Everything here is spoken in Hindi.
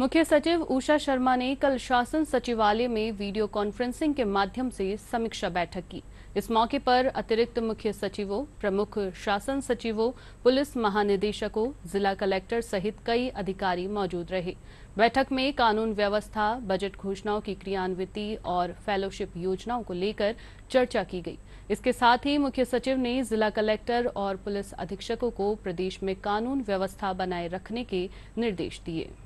मुख्य सचिव उषा शर्मा ने कल शासन सचिवालय में वीडियो कॉन्फ्रेंसिंग के माध्यम से समीक्षा बैठक की इस मौके पर अतिरिक्त मुख्य सचिवों प्रमुख शासन सचिवों पुलिस महानिदेशकों जिला कलेक्टर सहित कई अधिकारी मौजूद रहे बैठक में कानून व्यवस्था बजट घोषणाओं की क्रियान्विति और फेलोशिप योजनाओं को लेकर चर्चा की गई इसके साथ ही मुख्य सचिव ने जिला कलेक्टर और पुलिस अधीक्षकों को प्रदेश में कानून व्यवस्था बनाए रखने के निर्देश दिये